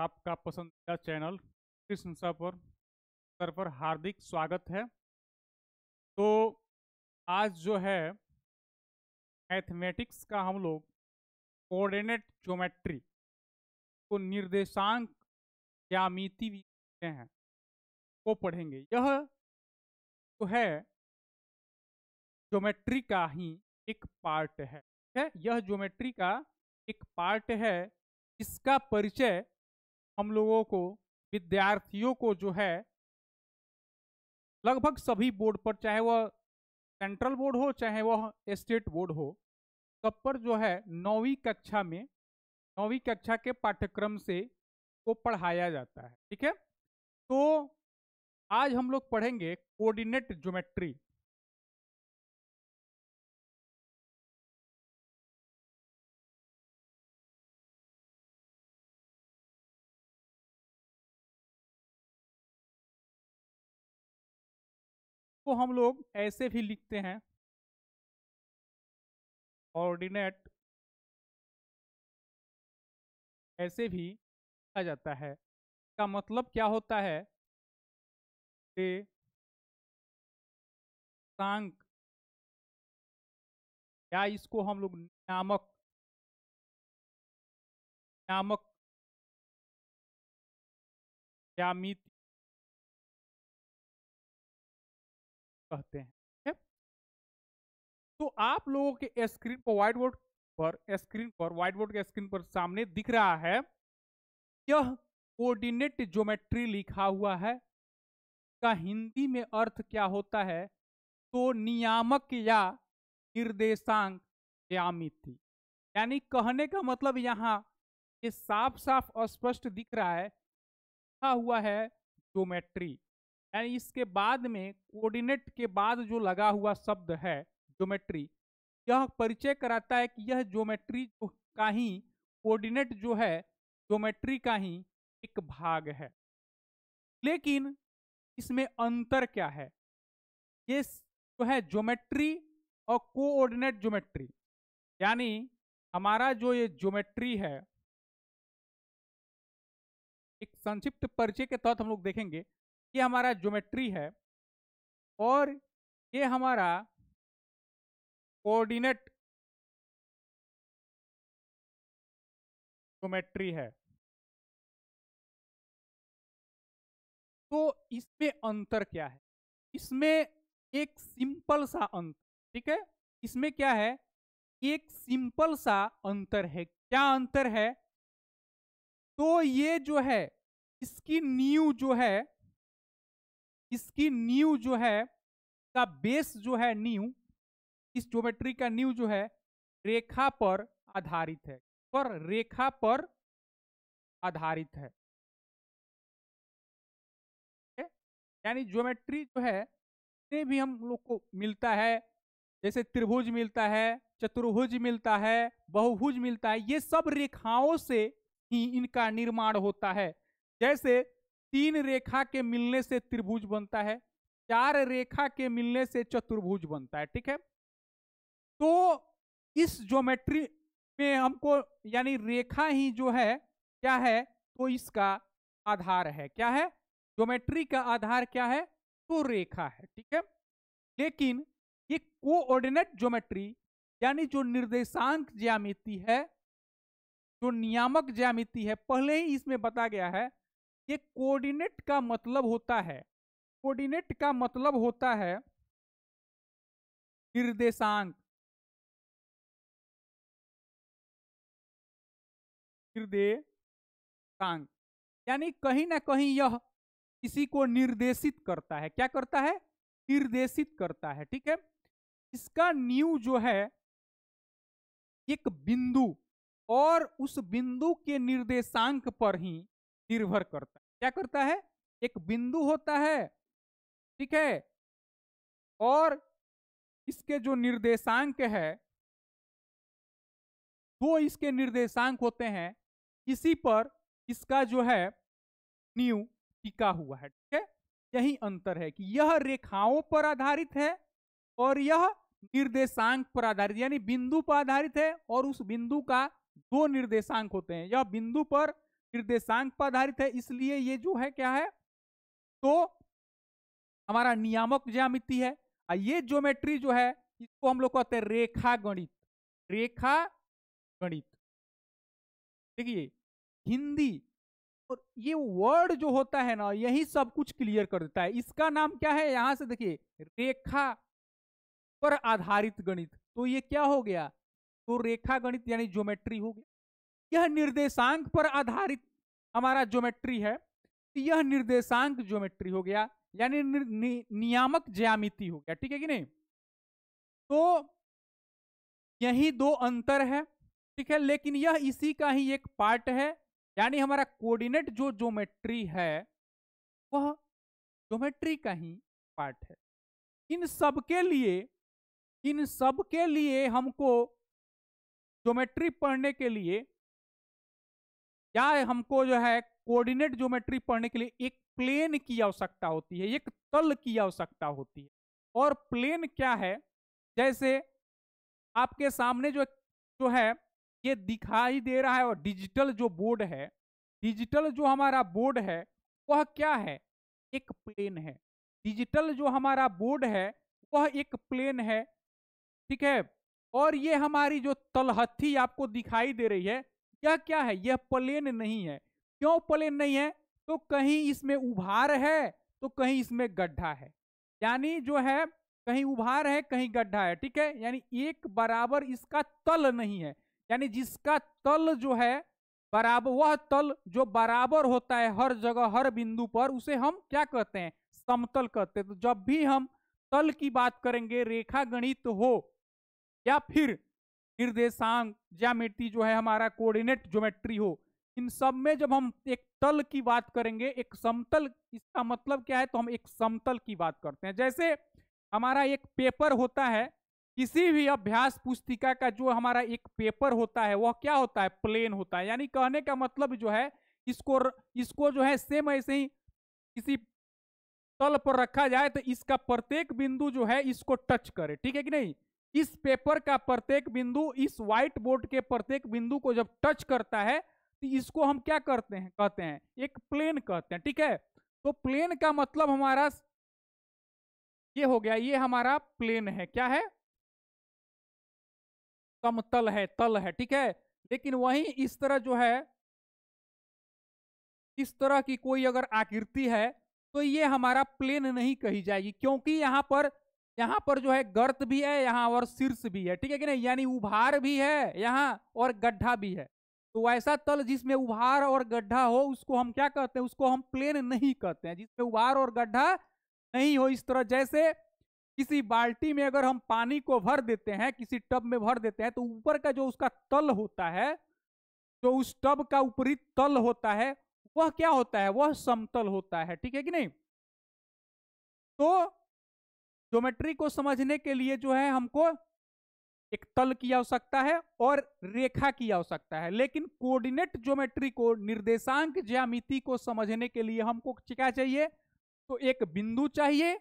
आपका पसंदीदा चैनल कृष्ण पर सर पर हार्दिक स्वागत है तो आज जो है मैथमेटिक्स का हम लोग कोऑर्डिनेट ज्योमेट्री को निर्देशांक ज्यामिति भी कहते हैं को पढ़ेंगे यह जो है ज्योमेट्री का ही एक पार्ट है ठीक है यह ज्योमेट्री का एक पार्ट है इसका परिचय हम लोगों को विद्यार्थियों को जो है लगभग सभी बोर्ड पर चाहे वह सेंट्रल बोर्ड हो चाहे वह स्टेट बोर्ड हो सब पर जो है नौवीं कक्षा में नौवीं कक्षा के पाठ्यक्रम से को पढ़ाया जाता है ठीक है तो आज हम लोग पढ़ेंगे कोऑर्डिनेट ज्योमेट्री हम लोग ऐसे भी लिखते हैं ऑर्डिनेट ऐसे भी आ जाता है का मतलब क्या होता है दे सांक या इसको हम लोग नामक नामक या मित्र कहते हैं है? तो आप लोगों के स्क्रीन पर व्हाइट बोर्ड पर स्क्रीन पर व्हाइट बोर्ड के स्क्रीन पर सामने दिख रहा है यह कोऑर्डिनेट ज्योमेट्री लिखा हुआ है का हिंदी में अर्थ क्या होता है तो नियामक या निर्देशांक ज्यामिति यानी कहने का मतलब यहाँ ये साफ साफ स्पष्ट दिख रहा है लिखा हुआ है ज्योमेट्री यानी इसके बाद में कोऑर्डिनेट के बाद जो लगा हुआ शब्द है ज्योमेट्री यह परिचय कराता है कि यह ज्योमेट्री का ही कोऑर्डिनेट जो है ज्योमेट्री का ही एक भाग है लेकिन इसमें अंतर क्या है ये जो है ज्योमेट्री और कोऑर्डिनेट ज्योमेट्री यानी हमारा जो ये ज्योमेट्री है एक संक्षिप्त परिचय के तहत हम लोग देखेंगे ये हमारा ज्योमेट्री है और ये हमारा कोऑर्डिनेट ज्योमेट्री है तो इसमें अंतर क्या है इसमें एक सिंपल सा अंतर ठीक है इसमें क्या है एक सिंपल सा अंतर है क्या अंतर है तो ये जो है इसकी न्यू जो है इसकी न्यू जो है का बेस जो है न्यू इस ज्योमेट्री का न्यू जो है रेखा पर आधारित है पर रेखा पर आधारित है यानी ज्योमेट्री जो है जितने भी हम लोग को मिलता है जैसे त्रिभुज मिलता है चतुर्भुज मिलता है बहुभुज मिलता है ये सब रेखाओं से ही इनका निर्माण होता है जैसे तीन रेखा के मिलने से त्रिभुज बनता है चार रेखा के मिलने से चतुर्भुज बनता है ठीक है तो इस ज्योमेट्री में हमको यानी रेखा ही जो है क्या है तो इसका आधार है क्या है ज्योमेट्री का आधार क्या है तो रेखा है ठीक है लेकिन ये कोऑर्डिनेट ज्योमेट्री यानी जो निर्देशांक ज्यामिति है जो नियामक ज्यामिति है पहले ही इसमें बता गया है ये कोऑर्डिनेट का मतलब होता है कोऑर्डिनेट का मतलब होता है निर्देशांक निर्देशांक यानी कहीं ना कहीं यह किसी को निर्देशित करता है क्या करता है निर्देशित करता है ठीक है इसका न्यू जो है एक बिंदु और उस बिंदु के निर्देशांक पर ही निर्भर करता है क्या करता है एक बिंदु होता है ठीक है और इसके जो निर्देशांक है दो इसके निर्देशांक होते हैं इसी पर इसका जो है न्यू टिका हुआ है ठीक है यही अंतर है कि यह रेखाओं पर आधारित है और यह निर्देशांक पर आधारित यानी बिंदु पर आधारित है और उस बिंदु का दो निर्देशांक होते हैं यह बिंदु पर निर्देशांक पर आधारित है इसलिए ये जो है क्या है तो हमारा नियामक ज्यामिति है और ये ज्योमेट्री जो है इसको हम लोग कहते हैं रेखा गणित रेखा गणित देखिए हिंदी और ये वर्ड जो होता है ना यही सब कुछ क्लियर कर देता है इसका नाम क्या है यहां से देखिए रेखा पर आधारित गणित तो ये क्या हो गया तो रेखा गणित यानी ज्योमेट्री हो गया यह निर्देशांक पर आधारित हमारा ज्योमेट्री है यह निर्देशांक ज्योमेट्री हो गया यानी नि, नियामक ज्यामिति हो गया ठीक है कि नहीं तो यही दो अंतर है ठीक है लेकिन यह इसी का ही एक पार्ट है यानी हमारा कोऑर्डिनेट जो ज्योमेट्री है वह ज्योमेट्री का ही पार्ट है इन सब के लिए इन सब के लिए हमको ज्योमेट्री पढ़ने के लिए या हमको जो है कोऑर्डिनेट ज्योमेट्री पढ़ने के लिए एक प्लेन की आवश्यकता होती है एक तल की आवश्यकता होती है और प्लेन क्या है जैसे आपके सामने जो जो है ये दिखाई दे रहा है और डिजिटल जो बोर्ड है डिजिटल जो हमारा बोर्ड है वह क्या है एक प्लेन है डिजिटल जो हमारा बोर्ड है वह एक प्लेन है ठीक है और ये हमारी जो तलहत्थी आपको दिखाई दे रही है क्या क्या है यह प्लेन नहीं है क्यों प्लेन नहीं है तो कहीं इसमें उभार है तो कहीं इसमें गड्ढा है यानी जो है कहीं उभार है कहीं गड्ढा है ठीक है यानी एक बराबर इसका तल नहीं है यानी जिसका तल जो है बराबर वह तल जो बराबर होता है हर जगह हर बिंदु पर उसे हम क्या कहते हैं समतल कहते हैं तो जब भी हम तल की बात करेंगे रेखा गणित हो या फिर निर्देशांक ज्यामिति जो है हमारा कोऑर्डिनेट ज्योमेट्री हो इन सब में जब हम एक तल की बात करेंगे एक समतल इसका मतलब क्या है तो हम एक समतल की बात करते हैं जैसे हमारा एक पेपर होता है किसी भी अभ्यास पुस्तिका का जो हमारा एक पेपर होता है वह क्या होता है प्लेन होता है यानी कहने का मतलब जो है इसको इसको जो है सेम ऐसे ही किसी तल पर रखा जाए तो इसका प्रत्येक बिंदु जो है इसको टच करे ठीक है कि नहीं इस पेपर का प्रत्येक बिंदु इस व्हाइट बोर्ड के प्रत्येक बिंदु को जब टच करता है तो इसको हम क्या करते हैं कहते हैं एक प्लेन कहते हैं ठीक है तो प्लेन का मतलब हमारा ये हो गया ये हमारा प्लेन है क्या है समतल है तल है ठीक है लेकिन वहीं इस तरह जो है इस तरह की कोई अगर आकृति है तो ये हमारा प्लेन नहीं कही जाएगी क्योंकि यहां पर यहां पर जो है गर्त भी है यहां और शीर्ष भी है ठीक है कि नहीं यानी उभार भी है यहां और गड्ढा भी है तो ऐसा तल जिसमें उभार और गड्ढा हो उसको हम क्या कहते हैं उसको हम प्लेन नहीं कहते हैं जिसमें उभार और गड्ढा नहीं हो इस तरह जैसे किसी बाल्टी में अगर हम पानी को भर देते हैं किसी टब में भर देते हैं तो ऊपर का जो उसका तल होता है जो उस टब का ऊपरी तल होता है वह क्या होता है वह समतल होता है ठीक है कि नहीं तो ज्योमेट्री को समझने के लिए जो है हमको एक तल की आवश्यकता है और रेखा की आवश्यकता है लेकिन कोऑर्डिनेट ज्योमेट्री को निर्देशांक ज्यामिति को समझने के लिए हमको क्या चाहिए तो एक बिंदु चाहिए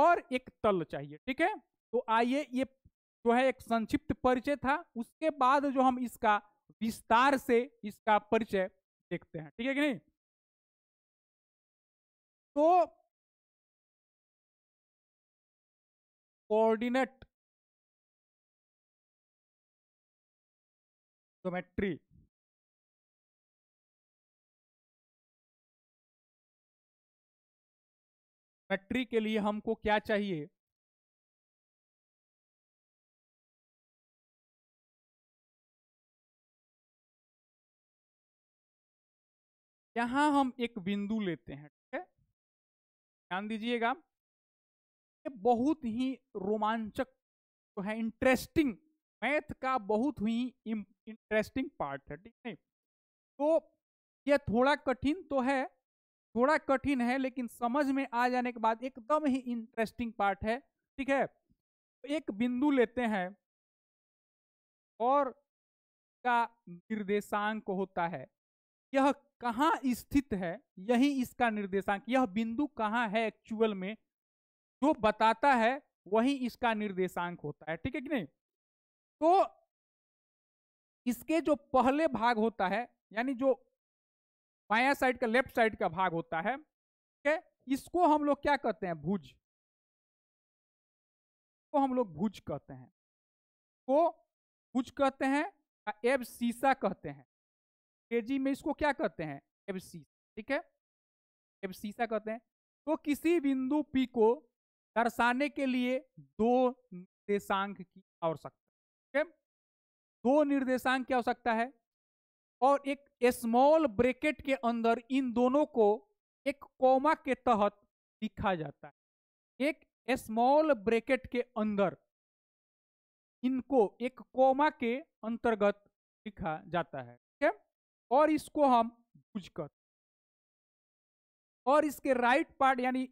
और एक तल चाहिए ठीक है तो आइए ये जो है एक संक्षिप्त परिचय था उसके बाद जो हम इसका विस्तार से इसका परिचय देखते हैं ठीक है कि नहीं तो कोऑर्डिनेट ज्योमेट्री मैट्री के लिए हमको क्या चाहिए यहां हम एक बिंदु लेते हैं ठीक है ध्यान दीजिएगा बहुत ही रोमांचक जो है इंटरेस्टिंग मैथ का बहुत ही इंटरेस्टिंग पार्ट है ठीक है तो यह थोड़ा कठिन तो है थोड़ा कठिन है लेकिन समझ में आ जाने के बाद एकदम ही इंटरेस्टिंग पार्ट है ठीक है तो एक बिंदु लेते हैं और का निर्देशांक होता है यह कहाँ स्थित है यही इसका निर्देशांक यह बिंदु कहाँ है एक्चुअल में जो बताता है वही इसका निर्देशांक होता है ठीक है कि नहीं तो इसके जो पहले भाग होता है यानी जो बाया साइड का लेफ्ट साइड का भाग होता है ठीक है इसको हम लोग क्या कहते हैं भुज को हम लोग भुज कहते हैं को भुज कहते हैं एब सीसा कहते हैं केजी में इसको क्या कहते हैं एब सीसा ठीक है एब सीसा कहते हैं तो किसी बिंदु पी को दर्शाने के लिए दो निर्देशांक की आवश्यकता है दो निर्देशांक की आवश्यकता है और एक स्मॉल ब्रैकेट के अंदर इन दोनों को एक कोमा के तहत लिखा जाता है एक स्मॉल ब्रैकेट के अंदर इनको एक कोमा के अंतर्गत लिखा जाता है ठीक है और इसको हम भुज और इसके राइट पार्ट यानी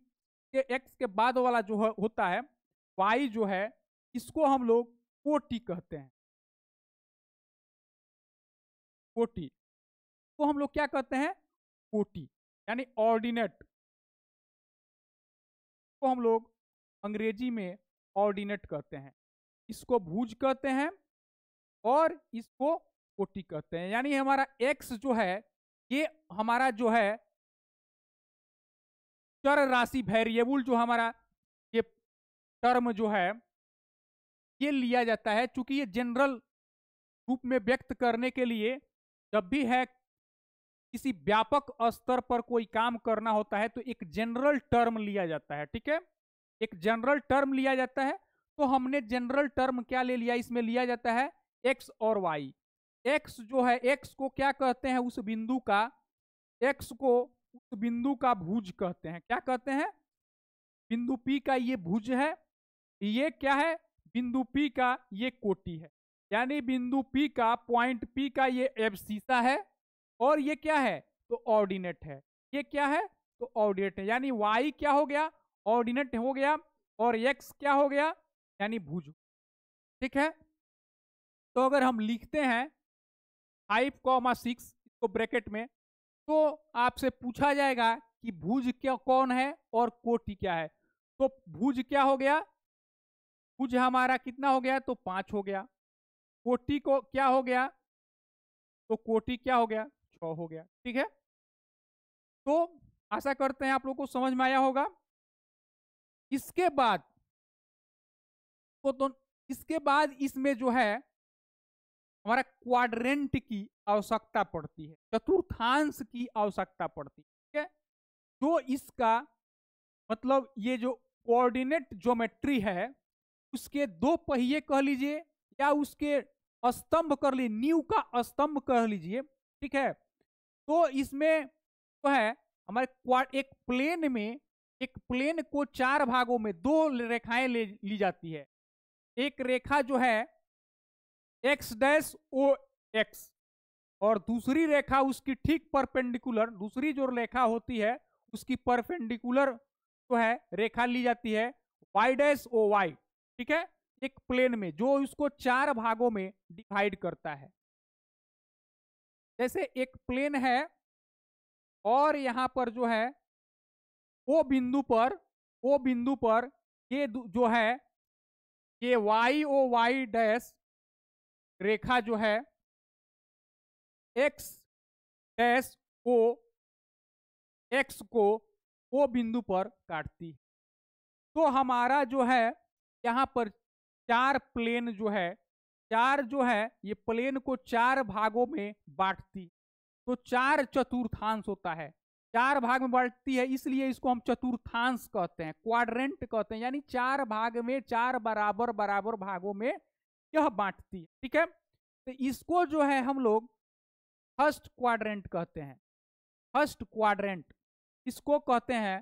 एक्स के बाद वाला जो होता है वाई जो है इसको हम लोग कोटी कहते हैं कोटी को तो हम लोग क्या कहते हैं कोटी यानी ऑर्डिनेट को हम लोग अंग्रेजी में ऑर्डिनेट कहते हैं इसको भूज कहते हैं और इसको कोटी कहते हैं यानी हमारा एक्स जो है ये हमारा जो है चर राशि वेरिएबल जो हमारा ये टर्म जो है ये लिया जाता है चूंकि ये जनरल रूप में व्यक्त करने के लिए जब भी है किसी व्यापक स्तर पर कोई काम करना होता है तो एक जनरल टर्म लिया जाता है ठीक है एक जनरल टर्म लिया जाता है तो हमने जनरल टर्म क्या ले लिया इसमें लिया जाता है एक्स और वाई एक्स जो है एक्स को क्या कहते हैं उस बिंदु का एक्स को उस बिंदु का भुज कहते हैं क्या कहते हैं बिंदु पी का ये भुज है ये क्या है बिंदु पी का ये कोटि है यानी बिंदु पी का पॉइंट पी का ये एबसीसा है और ये क्या है तो ऑर्डिनेट है ये क्या है तो ऑर्डिनेट है यानी वाई क्या हो गया ऑर्डिनेट हो गया और एक्स क्या हो गया यानी भुज ठीक है तो अगर हम लिखते हैं फाइव कॉमा सिक्स इसको ब्रैकेट में तो आपसे पूछा जाएगा कि भुज क्या कौन है और कोटि क्या है तो भुज क्या हो गया भुज हमारा कितना हो गया तो पांच हो गया कोटि को क्या हो गया तो कोटि क्या हो गया छ हो गया ठीक है तो आशा करते हैं आप लोग को समझ में आया होगा इसके बाद तो, तो इसके बाद इसमें जो है हमारा क्वाड्रेंट की आवश्यकता पड़ती है चतुर्थांश की आवश्यकता पड़ती है ठीक है तो इसका मतलब ये जो कोऑर्डिनेट ज्योमेट्री है उसके दो पहिए कह लीजिए या उसके स्तंभ कर लीजिए न्यू का स्तंभ कह लीजिए ठीक है तो इसमें जो है हमारे एक प्लेन में एक प्लेन को चार भागों में दो रेखाएं ले ली जाती है एक रेखा जो है एक्स डैश ओ एक्स और दूसरी रेखा उसकी ठीक परपेंडिकुलर दूसरी जो रेखा होती है उसकी परपेंडिकुलर जो है रेखा ली जाती है वाई डैश ओ वाई ठीक है एक प्लेन में जो उसको चार भागों में डिवाइड करता है जैसे एक प्लेन है और यहां पर जो है ओ बिंदु पर ओ बिंदु पर ये जो है ये वाई ओ वाई डैश रेखा जो है एक्स डैश को एक्स को ओ बिंदु पर काटती है तो हमारा जो है यहाँ पर चार प्लेन जो है चार जो है ये प्लेन को चार भागों में बांटती तो चार चतुर्थांश होता है चार भाग में बांटती है इसलिए इसको हम चतुर्थांश कहते हैं क्वाड्रेंट कहते हैं यानी चार भाग में चार बराबर बराबर भागों में यह बांटती है ठीक है तो इसको जो है हम लोग फर्स्ट क्वाड्रेंट कहते हैं फर्स्ट क्वाड्रेंट इसको कहते हैं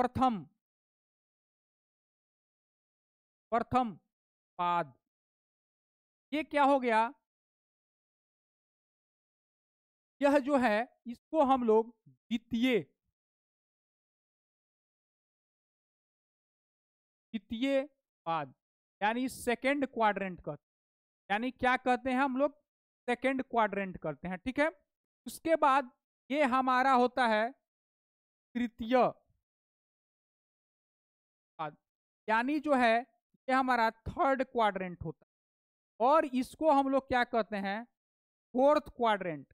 प्रथम प्रथम पाद ये क्या हो गया यह जो है इसको हम लोग द्वितीय द्वितीय पाद यानी सेकेंड क्वाड्रेंट कहते हैं यानी क्या कहते हैं हम लोग सेकेंड क्वाड्रेंट करते हैं ठीक है उसके बाद ये हमारा होता है तृतीय यानी जो है ये हमारा थर्ड क्वाड्रेंट होता है और इसको हम लोग क्या कहते हैं फोर्थ क्वाड्रेंट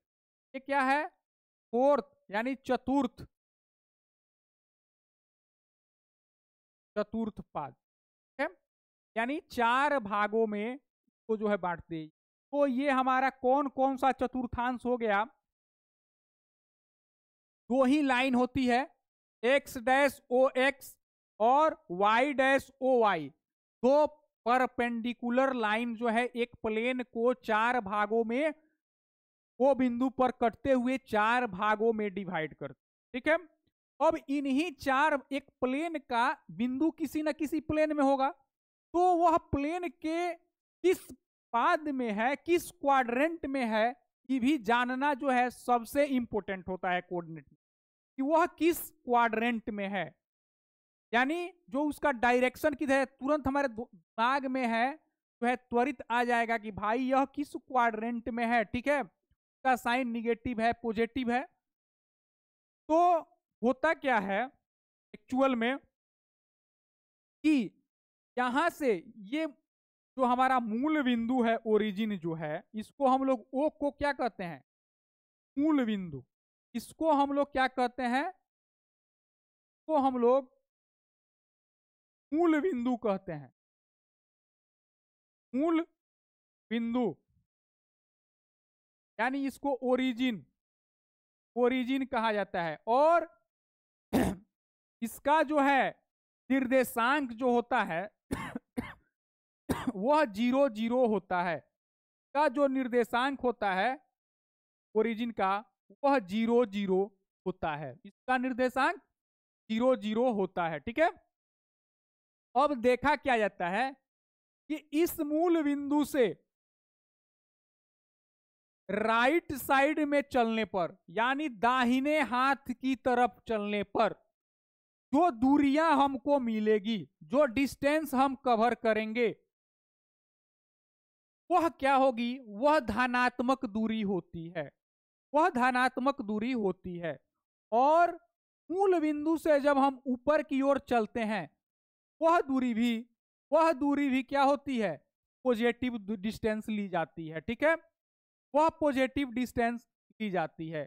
ये क्या है फोर्थ यानी चतुर्थ चतुर्थ पाद यानी चार भागों में को जो है बांट दे तो ये हमारा कौन कौन सा चतुर्थांश हो गया दो ही लाइन होती है एक्स डैश ओ एक्स और वाई डैश ओ वाई दो परपेंडिकुलर लाइन जो है एक प्लेन को चार भागों में वो बिंदु पर कटते हुए चार भागों में डिवाइड करते ठीक है अब इन्हीं चार एक प्लेन का बिंदु किसी न किसी प्लेन में होगा तो वह प्लेन के किस पाद में है किस क्वाड्रेंट में है ये भी जानना जो है सबसे इंपॉर्टेंट होता है कोऑर्डिनेट में कि वह किस क्वाड्रेंट में है यानी जो उसका डायरेक्शन किधर है तुरंत हमारे दिमाग में है जो है त्वरित आ जाएगा कि भाई यह किस क्वाड्रेंट में है ठीक है उसका साइन निगेटिव है पॉजिटिव है तो होता क्या है एक्चुअल में कि यहां से ये जो हमारा मूल बिंदु है ओरिजिन जो है इसको हम लोग ओ को क्या कहते हैं मूल बिंदु इसको हम लोग क्या कहते हैं इसको हम लोग मूल बिंदु कहते हैं मूल बिंदु यानी इसको ओरिजिन ओरिजिन कहा जाता है और इसका जो है निर्देशांक जो होता है वह जीरो जीरो होता है का जो निर्देशांक होता है ओरिजिन का वह जीरो जीरो होता है इसका निर्देशांक जीरो जीरो होता है ठीक है अब देखा क्या जाता है कि इस मूल बिंदु से राइट साइड में चलने पर यानी दाहिने हाथ की तरफ चलने पर जो दूरियां हमको मिलेगी जो डिस्टेंस हम कवर करेंगे वह क्या होगी वह धनात्मक दूरी होती है वह धनात्मक दूरी होती है और मूल बिंदु से जब हम ऊपर की ओर चलते हैं वह दूरी भी वह दूरी भी क्या होती है पॉजिटिव डिस्टेंस ली जाती है ठीक है वह पॉजिटिव डिस्टेंस ली जाती है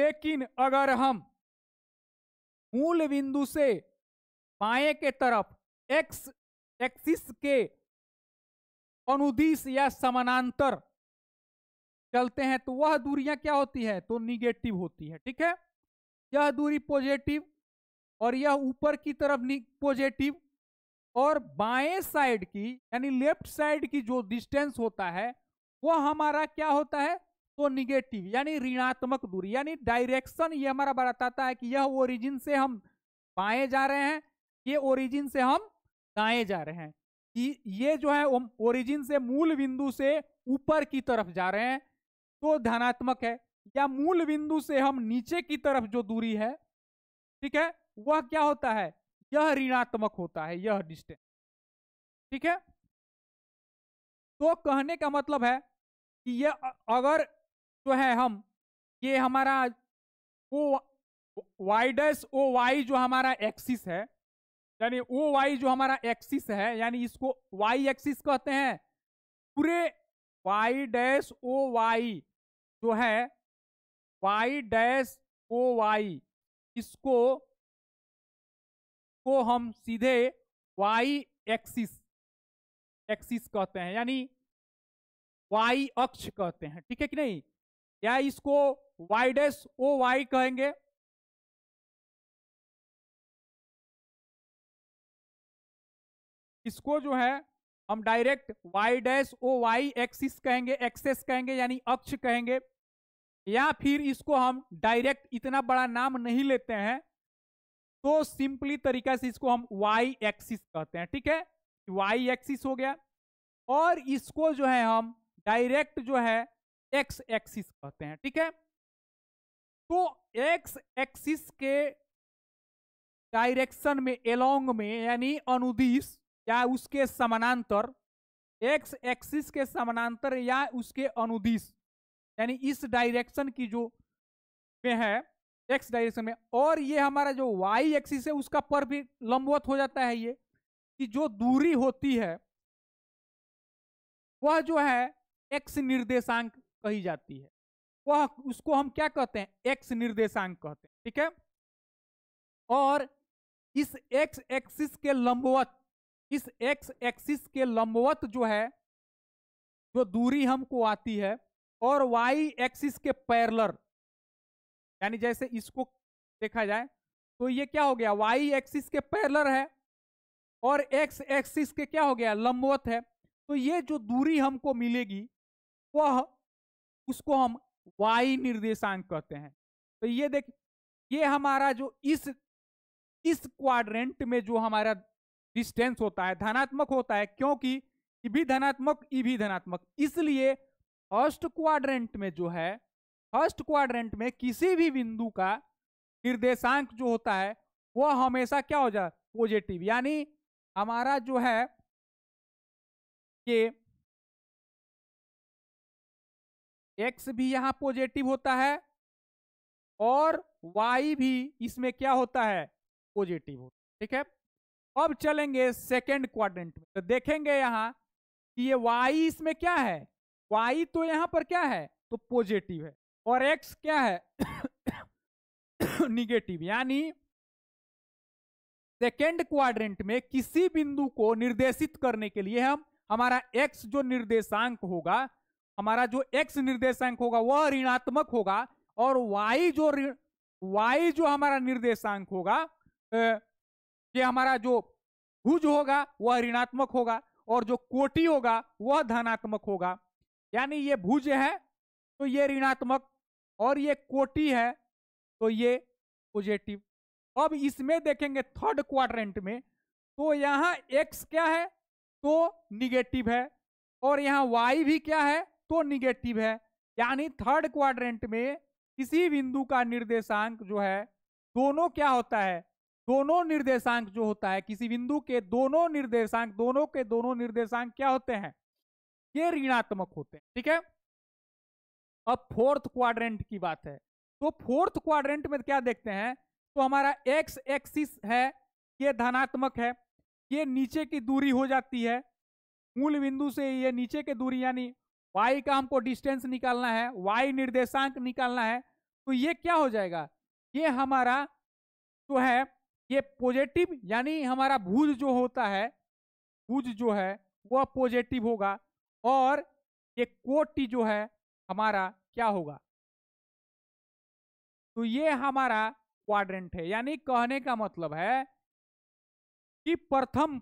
लेकिन अगर हम मूल बिंदु से बाएं के तरफ एक्स एक्सिस के अनुदिश या समानांतर चलते हैं तो वह दूरियां क्या होती है तो निगेटिव होती है ठीक है यह दूरी पॉजिटिव और यह ऊपर की तरफ पॉजिटिव और बाएं साइड की यानी लेफ्ट साइड की जो डिस्टेंस होता है वह हमारा क्या होता है तो निगेटिव यानी ऋणात्मक दूरी यानी डायरेक्शन ये हमारा बताता है कि यह ओरिजिन से हम पाए जा रहे हैं ये ओरिजिन से हम दाएं जा रहे हैं कि ये जो है ओरिजिन से मूल बिंदु से ऊपर की तरफ जा रहे हैं तो धनात्मक है या मूल बिंदु से हम नीचे की तरफ जो दूरी है ठीक है वह क्या होता है यह ऋणात्मक होता है यह डिस्टेंस ठीक है तो कहने का मतलब है कि यह अगर जो है हम ये हमारा ओ वाइडस ओ वाई जो हमारा एक्सिस है यानी ओ वाई जो हमारा एक्सिस है यानी इसको वाई एक्सिस कहते हैं पूरे वाई डैश ओ वाई जो है वाई डैश ओ वाई इसको को हम सीधे वाई एक्सिस एक्सिस कहते हैं यानी वाई अक्ष कहते हैं ठीक है कि नहीं या इसको वाई डैश ओ वाई कहेंगे इसको जो है हम direct Y dash O Y axis कहेंगे एक्सेस कहेंगे यानी अक्ष कहेंगे या फिर इसको हम डायरेक्ट इतना बड़ा नाम नहीं लेते हैं तो सिंपली तरीका से इसको हम वाई एक्सिस कहते हैं ठीक है वाई एक्सिस हो गया और इसको जो है हम डायरेक्ट जो है एक्स एक्सिस कहते हैं ठीक है तो एक्स एक्सिस के डायरेक्शन में एलोंग में यानी अनुदिश या उसके समानांतर एक्स एक्सिस के समानांतर या उसके अनुदिश यानी इस डायरेक्शन की जो में है एक्स डायरेक्शन में और ये हमारा जो वाई एक्सिस है उसका पर भी लंबवत हो जाता है ये कि जो दूरी होती है वह जो है एक्स निर्देशांक कही जाती है वह उसको हम क्या कहते हैं एक्स निर्देशांक कहते हैं ठीक है और इस एक्स एक्सिस के लंबवत इस एक्स एक्सिस के लंबवत जो है जो दूरी हमको आती है और वाई एक्सिस के पैरलर यानी जैसे इसको देखा जाए तो ये क्या हो गया वाई एक्सिस के पैरलर है और एक्स एक्सिस के क्या हो गया लंबवत है तो ये जो दूरी हमको मिलेगी वह उसको हम वाई निर्देशांक कहते हैं तो ये देख ये हमारा जो इस इस क्वाड्रेंट में जो हमारा डिस्टेंस होता है धनात्मक होता है क्योंकि e भी धनात्मक ये e भी धनात्मक इसलिए फर्स्ट क्वाड्रेंट में जो है फर्स्ट क्वाड्रेंट में किसी भी बिंदु का निर्देशांक जो होता है वह हमेशा क्या हो जाए पॉजिटिव यानी हमारा जो है ये एक्स भी यहां पॉजिटिव होता है और वाई भी इसमें क्या होता है पॉजिटिव होता है ठीक है अब चलेंगे सेकेंड क्वाड्रेंट में तो देखेंगे यहां कि ये वाई इसमें क्या है वाई तो यहां पर क्या है तो पॉजिटिव है और एक्स क्या है निगेटिव यानी सेकेंड क्वाड्रेंट में किसी बिंदु को निर्देशित करने के लिए हम हमारा एक्स जो निर्देशांक होगा हमारा जो एक्स निर्देशांक होगा वह ऋणात्मक होगा और वाई जो वाई जो हमारा निर्देशांक होगा ये हमारा जो भुज होगा वह ऋणात्मक होगा और जो कोटि होगा वह धनात्मक होगा यानी ये भुज है तो ये ऋणात्मक और ये कोटि है तो ये पॉजिटिव अब इसमें देखेंगे थर्ड क्वाड्रेंट में तो यहाँ एक्स क्या है तो निगेटिव है और यहाँ वाई भी क्या है तो निगेटिव है यानी थर्ड क्वाड्रेंट में किसी बिंदु का निर्देशांक जो है दोनों क्या होता है दोनों निर्देशांक जो होता है किसी बिंदु के दोनों निर्देशांक दोनों के दोनों निर्देशांक क्या होते हैं ये ऋणात्मक होते हैं ठीक है अब फोर्थ क्वाड्रेंट की बात है तो फोर्थ क्वाड्रेंट में क्या देखते हैं तो हमारा एक्स एक्सिस है ये धनात्मक है ये नीचे की दूरी हो जाती है मूल बिंदु से ये नीचे की दूरी यानी वाई का हमको डिस्टेंस निकालना है वाई निर्देशांक निकालना है तो ये क्या हो जाएगा ये हमारा जो है ये पॉजिटिव यानी हमारा भूज जो होता है भूज जो है वह पॉजिटिव होगा और ये कोटी जो है हमारा क्या होगा तो ये हमारा क्वाड्रेंट है यानी कहने का मतलब है कि प्रथम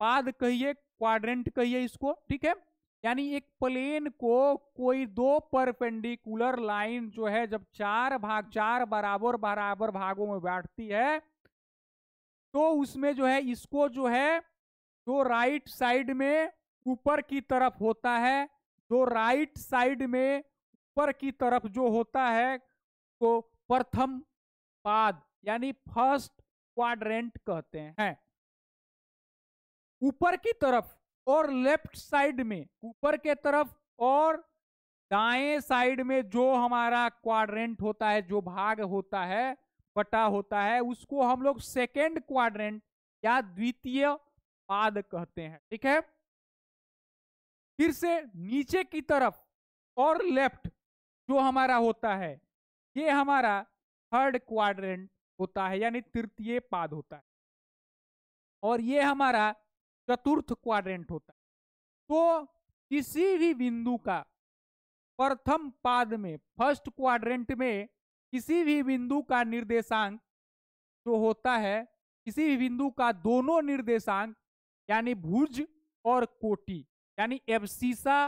पाद कहिए क्वाड्रेंट कहिए इसको ठीक है यानी एक प्लेन को कोई दो परपेंडिकुलर लाइन जो है जब चार भाग चार बराबर बराबर भागों में बैठती है तो उसमें जो है इसको जो है जो राइट साइड में ऊपर की तरफ होता है जो राइट साइड में ऊपर की तरफ जो होता है तो प्रथम पाद यानी फर्स्ट क्वाड्रेंट कहते हैं ऊपर की तरफ और लेफ्ट साइड में ऊपर के तरफ और दाएं साइड में जो हमारा क्वाड्रेंट होता है जो भाग होता है पटा होता है उसको हम लोग सेकेंड क्वाड्रेंट या द्वितीय पाद कहते हैं ठीक है फिर से नीचे की तरफ और लेफ्ट जो हमारा होता है ये हमारा थर्ड क्वाड्रेंट होता है यानी तृतीय पाद होता है और ये हमारा चतुर्थ क्वाड्रेंट होता है तो किसी भी बिंदु का प्रथम पाद में फर्स्ट क्वाड्रेंट में किसी भी बिंदु का निर्देशांक जो होता है किसी भी बिंदु का दोनों निर्देशांक यानी भुज और कोटि यानी एबसीसा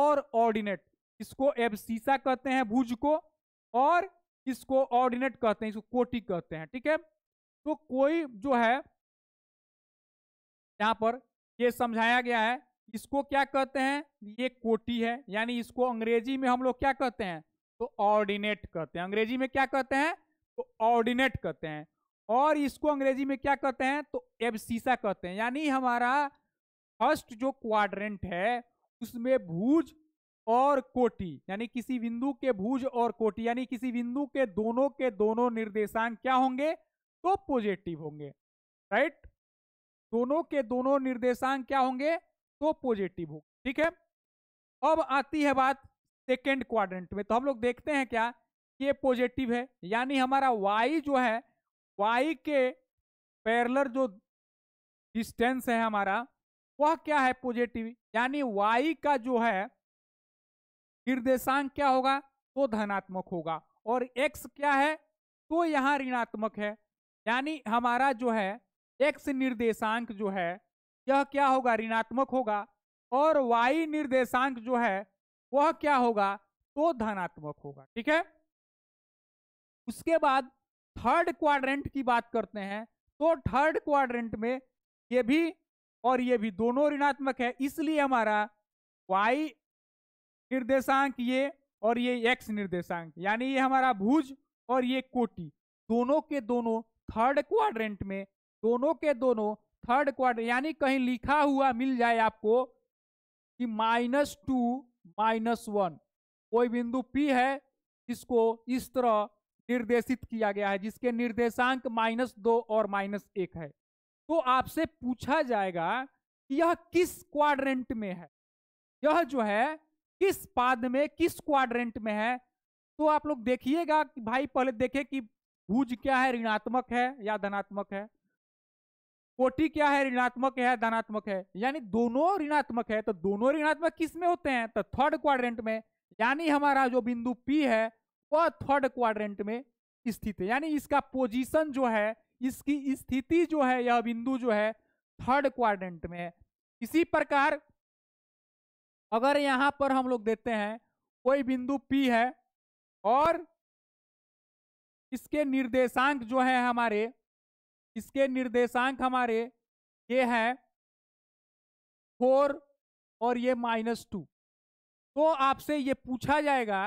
और ऑर्डिनेट इसको एबसीसा कहते हैं भुज को और इसको ऑर्डिनेट कहते हैं इसको कोटि कहते हैं ठीक है तो कोई जो है यहां पर ये समझाया गया है इसको क्या कहते हैं ये कोटी है यानी इसको अंग्रेजी में हम लोग क्या कहते हैं तो ऑर्डिनेट कहते हैं अंग्रेजी में क्या कहते हैं तो ऑर्डिनेट कहते हैं और इसको अंग्रेजी में क्या कहते हैं तो एबसीसा कहते हैं यानी हमारा फर्स्ट जो क्वाड्रेंट है उसमें भूज और कोटि यानी किसी बिंदु के भूज और कोटि यानी किसी बिंदु के दोनों के दोनों निर्देशांक क्या होंगे तो पॉजिटिव होंगे राइट दोनों के दोनों निर्देशांक क्या होंगे तो पॉजिटिव हो ठीक है अब आती है बात सेकेंड क्वाड्रेंट में तो हम लोग देखते हैं क्या ये पॉजिटिव है यानी हमारा वाई जो है वाई के पैरलर जो डिस्टेंस है हमारा वह क्या है पॉजिटिव यानी वाई का जो है निर्देशांक क्या होगा तो धनात्मक होगा और एक्स क्या है तो यहाँ ऋणात्मक है यानी हमारा जो है एक्स निर्देशांक जो है यह क्या होगा ऋणात्मक होगा और वाई निर्देशांक जो है वह क्या होगा तो धनात्मक होगा ठीक है उसके बाद थर्ड क्वाड्रेंट की बात करते हैं तो थर्ड क्वाड्रेंट में ये भी और ये भी दोनों ऋणात्मक है इसलिए हमारा वाई निर्देशांक ये और ये एक्स निर्देशांक यानी ये हमारा भुज और ये कोटि दोनों के दोनों थर्ड क्वाड्रेंट में दोनों के दोनों थर्ड क्वार्टर यानी कहीं लिखा हुआ मिल जाए आपको कि माइनस टू माइनस वन कोई बिंदु पी है जिसको इस तरह निर्देशित किया गया है जिसके निर्देशांक माइनस दो और माइनस एक है तो आपसे पूछा जाएगा कि यह किस क्वाड्रेंट में है यह जो है किस पाद में किस क्वाड्रेंट में है तो आप लोग देखिएगा कि भाई पहले देखे कि भूज क्या है ऋणात्मक है या धनात्मक है कोटि क्या है ऋणात्मक है धनात्मक है यानी दोनों ऋणात्मक है तो दोनों ऋणात्मक किस में होते हैं तो थर्ड क्वाड्रेंट में यानी हमारा जो बिंदु पी है वह थर्ड क्वाड्रेंट में स्थित है यानी इसका पोजीशन जो है इसकी स्थिति जो है यह बिंदु जो है थर्ड क्वाड्रेंट में है इसी प्रकार अगर यहां पर हम लोग देते हैं कोई बिंदु पी है और इसके निर्देशांक जो है हमारे इसके निर्देशांक हमारे ये है फोर और ये माइनस टू तो आपसे ये पूछा जाएगा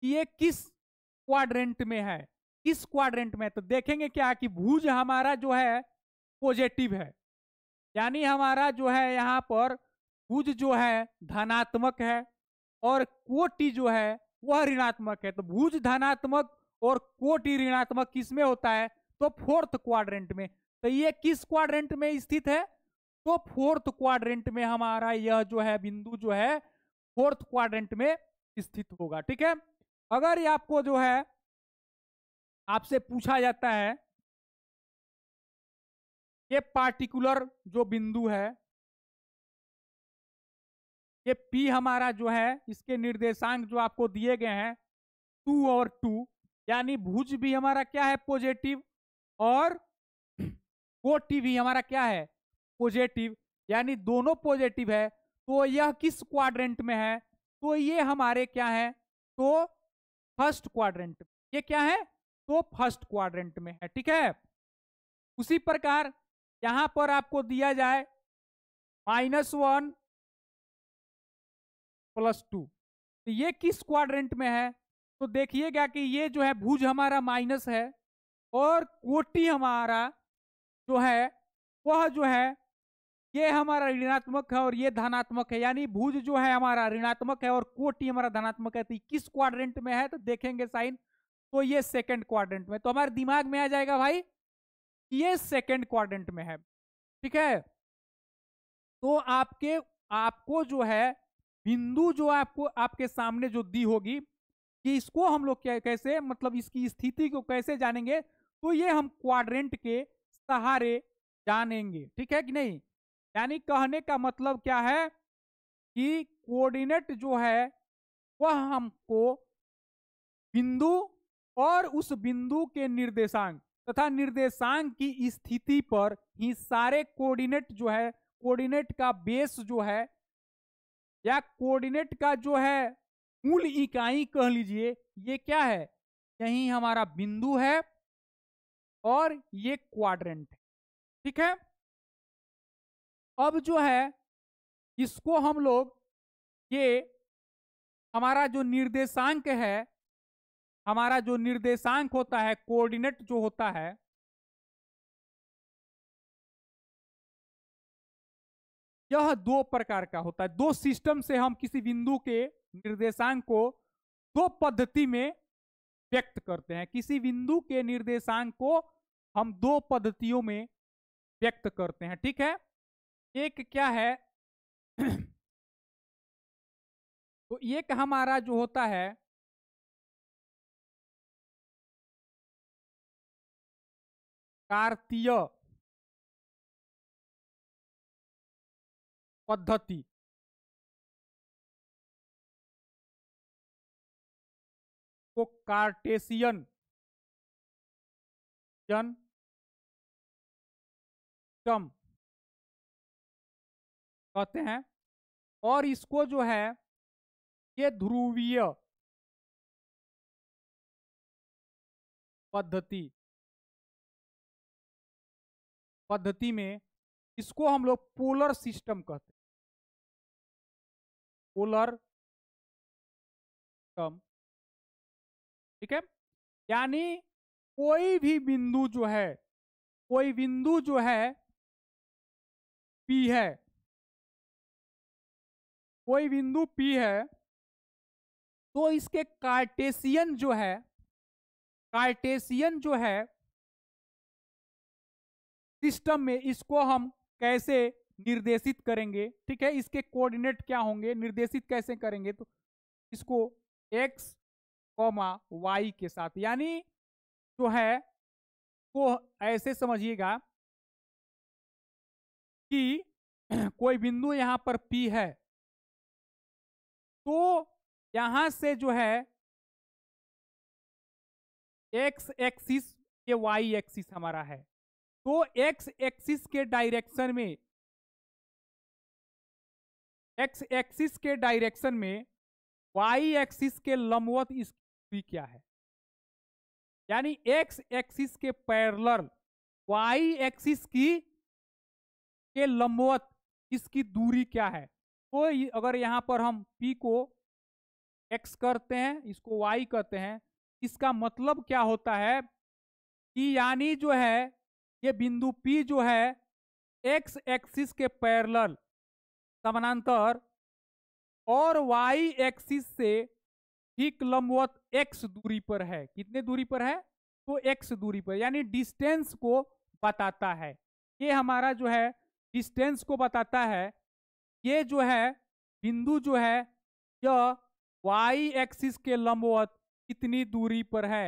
कि ये किस क्वाड्रेंट में है किस क्वाड्रेंट में तो देखेंगे क्या कि भुज हमारा जो है पॉजिटिव है यानी हमारा जो है यहाँ पर भुज जो है धनात्मक है और कोटि जो है वह ऋणात्मक है तो भुज धनात्मक और कोटि ऋणात्मक किसमें होता है तो फोर्थ क्वाड्रेंट में तो ये किस क्वाड्रेंट में स्थित है तो फोर्थ क्वाड्रेंट में हमारा यह जो है बिंदु जो है फोर्थ क्वाड्रेंट में स्थित होगा ठीक है अगर ये आपको जो है आपसे पूछा जाता है ये पार्टिकुलर जो बिंदु है ये P हमारा जो है इसके निर्देशांक जो आपको दिए गए हैं टू और टू यानी भुज भी हमारा क्या है पॉजिटिव और कोटी टीवी हमारा क्या है पॉजिटिव यानी दोनों पॉजिटिव है तो यह किस क्वाड्रेंट में है तो ये हमारे क्या है तो फर्स्ट क्वाड्रेंट ये क्या है तो फर्स्ट क्वाड्रेंट में है ठीक है उसी प्रकार यहां पर आपको दिया जाए माइनस वन प्लस टू तो ये किस क्वाड्रेंट में है तो देखिएगा कि ये जो है भुज हमारा माइनस है और कोटि हमारा जो है वह जो है ये हमारा ऋणात्मक है और ये धनात्मक है यानी भुज जो है हमारा ऋणात्मक है और कोटि हमारा धनात्मक है तो किस क्वाड्रेंट में है तो देखेंगे साइन तो ये सेकंड क्वाड्रेंट में तो हमारे दिमाग में आ जाएगा भाई ये सेकंड क्वाड्रेंट में है ठीक है तो आपके आपको जो है बिंदु जो आपको आपके सामने जो दी होगी कि इसको हम लोग क्या कैसे मतलब इसकी स्थिति को कैसे जानेंगे तो ये हम क्वाड्रेंट के सहारे जानेंगे ठीक है कि नहीं यानी कहने का मतलब क्या है कि कोऑर्डिनेट जो है वह हमको बिंदु और उस बिंदु के निर्देशांक तथा निर्देशांक की स्थिति पर ही सारे कोऑर्डिनेट जो है कोऑर्डिनेट का बेस जो है या कोऑर्डिनेट का जो है मूल इकाई कह लीजिए ये क्या है यही हमारा बिंदु है और ये क्वाड्रेंट ठीक है अब जो है इसको हम लोग ये हमारा जो निर्देशांक है हमारा जो निर्देशांक होता है कोऑर्डिनेट जो होता है यह दो प्रकार का होता है दो सिस्टम से हम किसी बिंदु के निर्देशांक को दो पद्धति में व्यक्त करते हैं किसी बिंदु के निर्देशांक को हम दो पद्धतियों में व्यक्त करते हैं ठीक है एक क्या है तो एक हमारा जो होता है कार्तीय पद्धति को तो कार्टेशियन सिस्टम कहते हैं और इसको जो है ये ध्रुवीय पद्धति पद्धति में इसको हम लोग पोलर सिस्टम कहते हैं पोलर सिस्टम ठीक है यानी कोई भी बिंदु जो है कोई बिंदु जो है पी है कोई बिंदु पी है तो इसके कार्टेशियन जो है कार्टेशियन जो है सिस्टम में इसको हम कैसे निर्देशित करेंगे ठीक है इसके कोऑर्डिनेट क्या होंगे निर्देशित कैसे करेंगे तो इसको x कॉमा वाई के साथ यानी जो है को तो ऐसे समझिएगा कि कोई बिंदु यहां पर P है तो यहां से जो है एक्स एक्सिस के वाई एक्सिस हमारा है तो एक्स एक्सिस के डायरेक्शन में एक्स एक्सिस के डायरेक्शन में वाई एक्सिस के लंबवत इसकी क्या है यानी एक्स एक्सिस के पैरलर वाई एक्सिस की के लंबवत इसकी दूरी क्या है तो अगर यहाँ पर हम पी को एक्स करते हैं इसको वाई कहते हैं इसका मतलब क्या होता है कि यानी जो है ये बिंदु पी जो है एक्स एक्सिस के पैरल समानांतर और वाई एक्सिस से ठीक लंबवत एक्स दूरी पर है कितने दूरी पर है तो एक्स दूरी पर यानी डिस्टेंस को बताता है ये हमारा जो है डिस्टेंस को बताता है ये जो है बिंदु जो है यह वाई एक्सिस के लंबवत कितनी दूरी पर है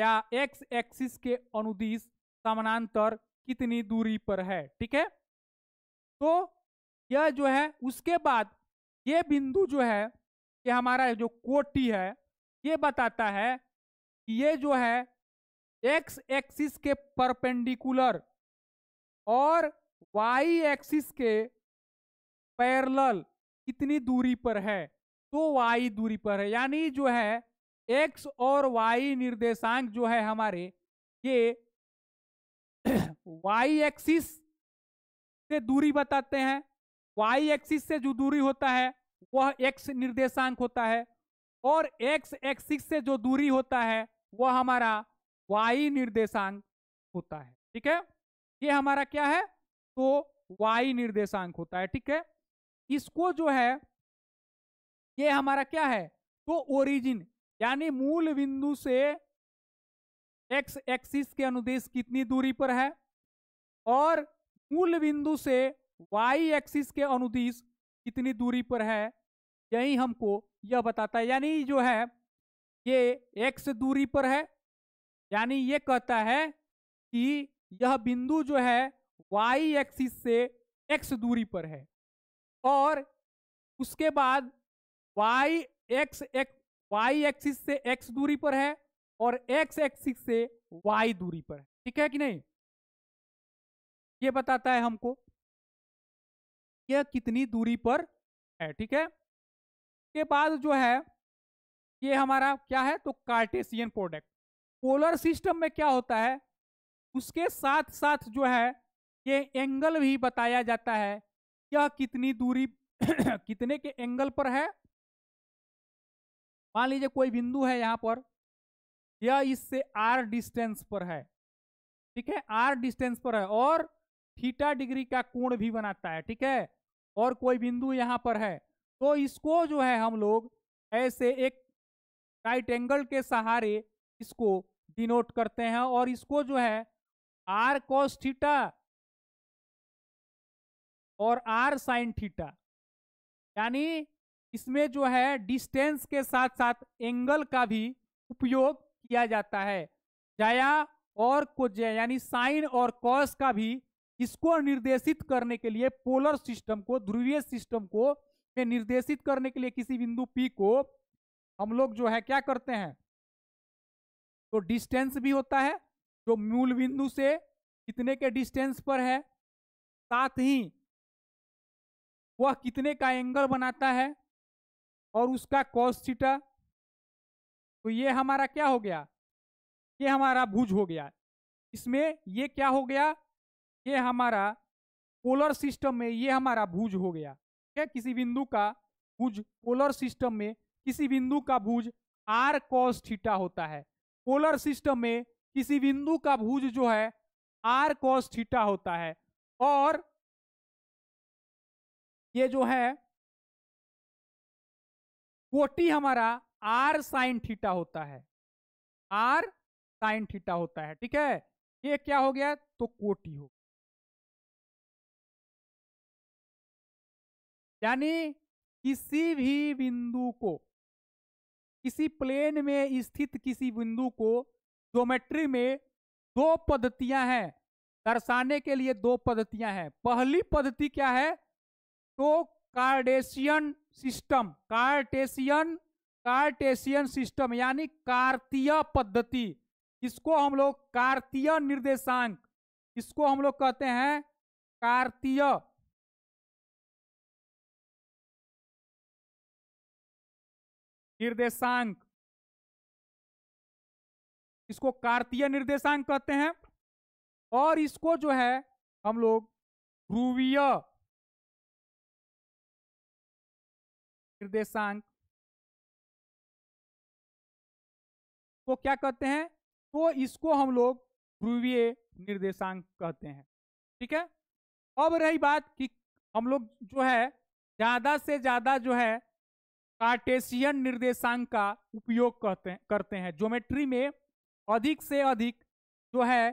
या एक्स एक्सिस के अनुदिश समानांतर कितनी दूरी पर है ठीक है तो यह जो है उसके बाद ये बिंदु जो है ये हमारा जो कोटी है ये बताता है कि ये जो है एक्स एक्सिस के परपेंडिकुलर और वाई एक्सिस के पैरल कितनी दूरी पर है तो वाई दूरी पर है यानी जो है एक्स और वाई निर्देशांक जो है हमारे ये वाई एक्सिस से दूरी बताते हैं वाई एक्सिस से जो दूरी होता है वह एक्स निर्देशांक होता है और एक्स एक्सिस से जो दूरी होता है वह हमारा वाई निर्देशांक होता है ठीक है ये हमारा क्या है तो y निर्देशांक होता है ठीक है इसको जो है ये हमारा क्या है तो ओरिजिन यानी मूल बिंदु से एक्स एक्सिस के अनुदेश कितनी दूरी पर है और मूल बिंदु से वाई एक्सिस के अनुदेश कितनी दूरी पर है यही हमको यह बताता है यानी जो है ये एक्स दूरी पर है यानी ये कहता है कि यह बिंदु जो है वाई एक्सिस से एक्स दूरी पर है और उसके बाद Y X X Y axis से एक्स दूरी पर है और एक्स एक्सिस से वाई दूरी पर है ठीक है कि नहीं ये बताता है हमको यह कितनी दूरी पर है ठीक है के बाद जो है ये हमारा क्या है तो कार्टेशियन प्रोडक्ट पोलर सिस्टम में क्या होता है उसके साथ साथ जो है के एंगल भी बताया जाता है यह कितनी दूरी कितने के एंगल पर है मान लीजिए कोई बिंदु है यहाँ पर यह इससे आर डिस्टेंस पर है ठीक है आर डिस्टेंस पर है और थीटा डिग्री का कोण भी बनाता है ठीक है और कोई बिंदु यहाँ पर है तो इसको जो है हम लोग ऐसे एक राइट एंगल के सहारे इसको डिनोट करते हैं और इसको जो है आर कॉस थीटा और आर साइन थीटा यानी इसमें जो है डिस्टेंस के साथ साथ एंगल का भी उपयोग किया जाता है जया और को यानी साइन और कॉस का भी इसको निर्देशित करने के लिए पोलर सिस्टम को ध्रुवीय सिस्टम को में निर्देशित करने के लिए किसी बिंदु पी को हम लोग जो है क्या करते हैं तो डिस्टेंस भी होता है जो मूल बिंदु से कितने के डिस्टेंस पर है साथ ही वह कितने का एंगल बनाता है और उसका कॉस थीटा तो ये हमारा क्या हो गया ये हमारा भुज हो गया इसमें ये क्या हो गया ये हमारा पोलर सिस्टम में ये हमारा भुज हो गया ठीक है किसी बिंदु का भुज पोलर सिस्टम में किसी बिंदु का भुज आर कॉस थीटा होता है पोलर सिस्टम में किसी बिंदु का भुज जो है आर कॉस थीटा होता है और ये जो है कोटि हमारा आर साइन थीटा होता है आर साइन थीटा होता है ठीक है ये क्या हो गया तो कोटि हो यानी किसी भी बिंदु को किसी प्लेन में स्थित किसी बिंदु को ज्योमेट्री में दो पद्धतियां हैं दर्शाने के लिए दो पद्धतियां हैं पहली पद्धति क्या है तो Cartesian system Cartesian Cartesian system यानी कार्तीय पद्धति इसको हम लोग कार्तीय निर्देशांक इसको हम लोग कहते हैं कार्तीय निर्देशांक इसको कार्तीय निर्देशांक कहते हैं और इसको जो है हम लोग ध्रुवीय निर्देशांक को तो क्या कहते हैं तो इसको हम लोग ध्रुवीय निर्देशांक कहते हैं ठीक है अब रही बात कि हम लोग जो है ज्यादा से ज्यादा जो है कार्टेशियन निर्देशांक का उपयोग कहते हैं करते हैं ज्योमेट्री में अधिक से अधिक जो है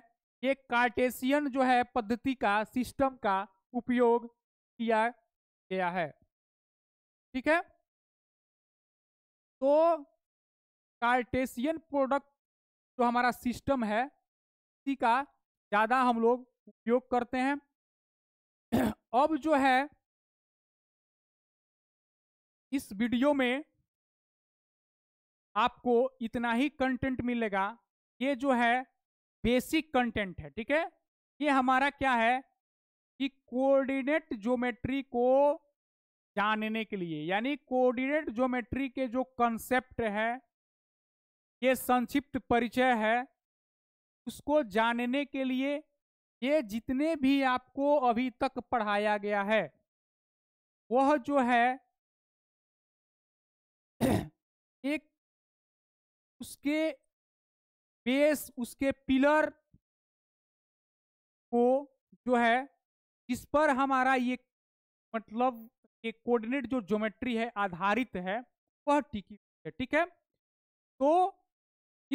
ये कार्टेशियन जो है पद्धति का सिस्टम का उपयोग किया गया है ठीक है तो कार्टेशियन प्रोडक्ट जो हमारा सिस्टम है इसी का ज़्यादा हम लोग उपयोग करते हैं अब जो है इस वीडियो में आपको इतना ही कंटेंट मिलेगा ये जो है बेसिक कंटेंट है ठीक है ये हमारा क्या है कि कोऑर्डिनेट ज्योमेट्री को जानने के लिए यानी कोऑर्डिनेट ज्योमेट्री के जो कंसेप्ट है ये संक्षिप्त परिचय है उसको जानने के लिए ये जितने भी आपको अभी तक पढ़ाया गया है वह जो है एक उसके बेस उसके पिलर को जो है जिस पर हमारा ये मतलब के कोऑर्डिनेट जो ज्योमेट्री है आधारित है वह टिकी है ठीक है तो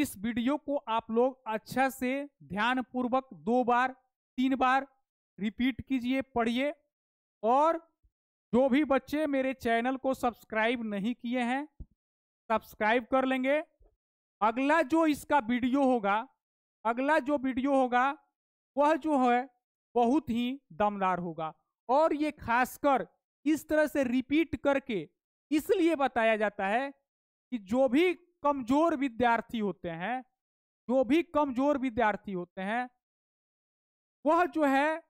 इस वीडियो को आप लोग अच्छा से ध्यानपूर्वक दो बार तीन बार रिपीट कीजिए पढ़िए और जो भी बच्चे मेरे चैनल को सब्सक्राइब नहीं किए हैं सब्सक्राइब कर लेंगे अगला जो इसका वीडियो होगा अगला जो वीडियो होगा वह जो है बहुत ही दमदार होगा और ये खासकर इस तरह से रिपीट करके इसलिए बताया जाता है कि जो भी कमजोर विद्यार्थी होते हैं जो भी कमजोर विद्यार्थी होते हैं वह जो है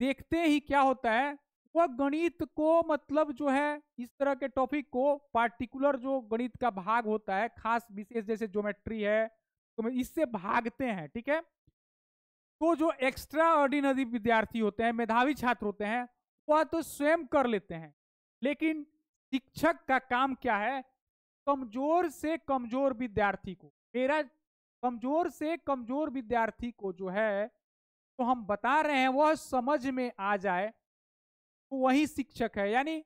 देखते ही क्या होता है वह गणित को मतलब जो है इस तरह के टॉपिक को पार्टिकुलर जो गणित का भाग होता है खास विशेष जैसे ज्योमेट्री है तो इससे भागते हैं ठीक है तो जो एक्स्ट्रा ऑर्डिनरी विद्यार्थी होते हैं मेधावी छात्र होते हैं वह तो स्वयं कर लेते हैं लेकिन शिक्षक का काम क्या है कमजोर से कमजोर विद्यार्थी को मेरा कमजोर से कमजोर विद्यार्थी को जो है तो हम बता रहे हैं वह समझ में आ जाए तो वही शिक्षक है यानी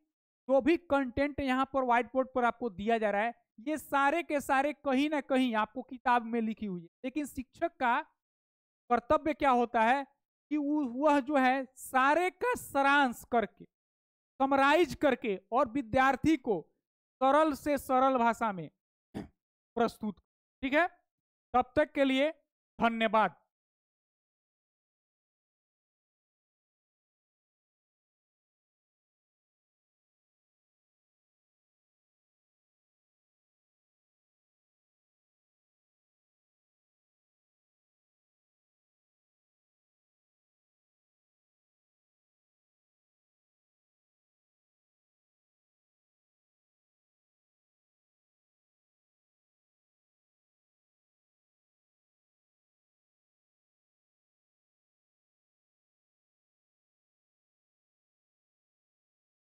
जो भी कंटेंट यहाँ पर व्हाइट बोर्ड पर आपको दिया जा रहा है ये सारे के सारे कहीं ना कहीं आपको किताब में लिखी हुई है लेकिन शिक्षक का कर्तव्य क्या होता है कि वह जो है सारे का सारांश करके समराइज करके और विद्यार्थी को सरल से सरल भाषा में प्रस्तुत ठीक है तब तक के लिए धन्यवाद